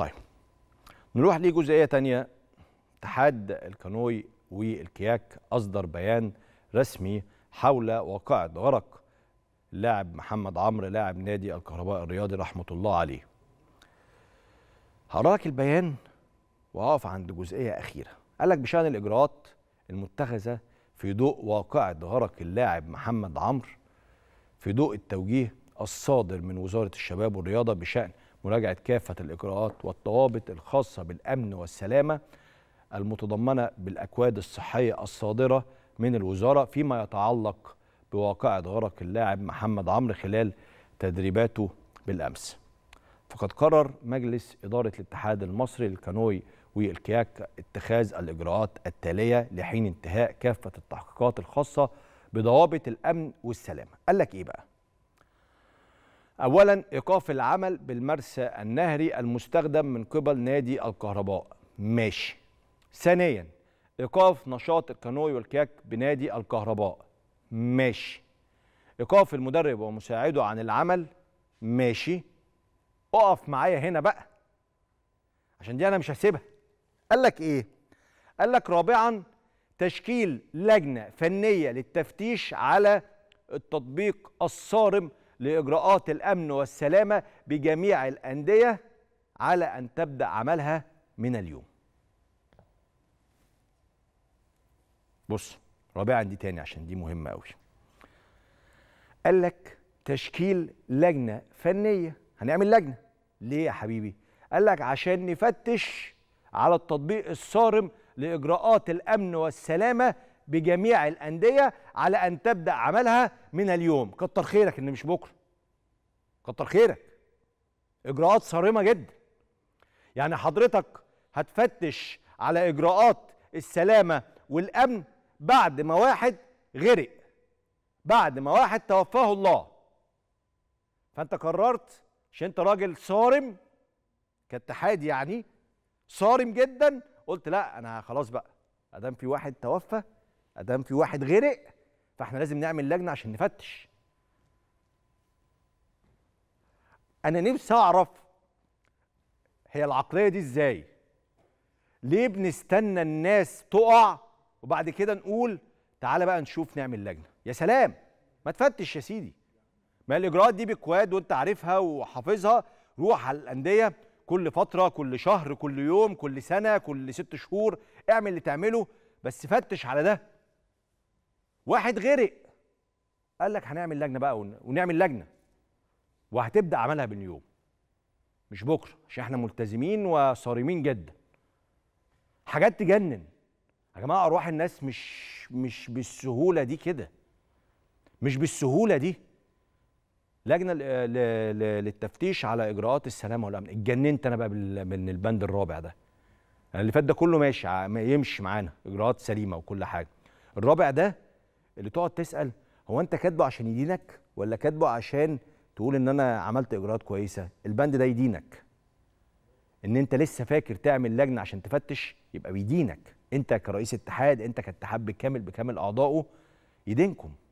طيب نروح لجزئيه ثانيه اتحاد الكانوي والكياك اصدر بيان رسمي حول واقعه غرق اللاعب محمد عمرو لاعب نادي الكهرباء الرياضي رحمه الله عليه هقرا البيان وهقف عند جزئيه اخيره قال لك بشان الاجراءات المتخذه في ضوء واقعه غرق اللاعب محمد عمرو في ضوء التوجيه الصادر من وزاره الشباب والرياضه بشان مراجعة كافة الإجراءات والضوابط الخاصة بالأمن والسلامة المتضمنة بالأكواد الصحية الصادرة من الوزارة فيما يتعلق بواقعة غرق اللاعب محمد عمرو خلال تدريباته بالأمس فقد قرر مجلس إدارة الاتحاد المصري للكانوي والكياك اتخاذ الإجراءات التالية لحين انتهاء كافة التحقيقات الخاصة بضوابط الأمن والسلامة قال لك إيه بقى؟ أولا إيقاف العمل بالمرسى النهري المستخدم من قبل نادي الكهرباء ماشي ثانيا إيقاف نشاط الكانوي والكياك بنادي الكهرباء ماشي إيقاف المدرب ومساعده عن العمل ماشي أقف معايا هنا بقى عشان دي أنا مش هسيبها قال لك إيه؟ قال لك رابعا تشكيل لجنة فنية للتفتيش على التطبيق الصارم لإجراءات الأمن والسلامة بجميع الأندية على أن تبدأ عملها من اليوم بص رابعا دي تاني عشان دي مهمة قوي قال لك تشكيل لجنة فنية هنعمل لجنة ليه يا حبيبي قال لك عشان نفتش على التطبيق الصارم لإجراءات الأمن والسلامة بجميع الأندية على أن تبدأ عملها من اليوم كتر خيرك إن مش بكرة كتر خيرك إجراءات صارمة جدا يعني حضرتك هتفتش على إجراءات السلامة والأمن بعد ما واحد غرق بعد ما واحد توفاه الله فأنت قررت عشان أنت راجل صارم كاتحاد يعني صارم جدا قلت لا انا خلاص بقى ادام في واحد توفى ادام في واحد غرق فاحنا لازم نعمل لجنه عشان نفتش انا نفسي اعرف هي العقليه دي ازاي ليه بنستنى الناس تقع وبعد كده نقول تعالى بقى نشوف نعمل لجنه يا سلام ما تفتش يا سيدي ما الاجراءات دي بكواد وانت عارفها وحافظها روح على الانديه كل فتره كل شهر كل يوم كل سنه كل ست شهور اعمل اللي تعمله بس فتش على ده واحد غرق قال لك هنعمل لجنه بقى ونعمل لجنه وهتبدا عملها باليوم مش بكره عشان احنا ملتزمين وصارمين جدا حاجات تجنن يا جماعه ارواح الناس مش مش بالسهوله دي كده مش بالسهوله دي لجنه للتفتيش على اجراءات السلامه والامن اتجننت انا بقى من البند الرابع ده يعني اللي فات ده كله ماشي يمشي معانا اجراءات سليمه وكل حاجه الرابع ده اللي تقعد تسال هو انت كاتبه عشان يدينك ولا كاتبه عشان تقول ان انا عملت اجراءات كويسه البند ده يدينك ان انت لسه فاكر تعمل لجنه عشان تفتش يبقى بيدينك انت كرئيس اتحاد انت كاتحاد بالكامل بكامل اعضائه يدينكم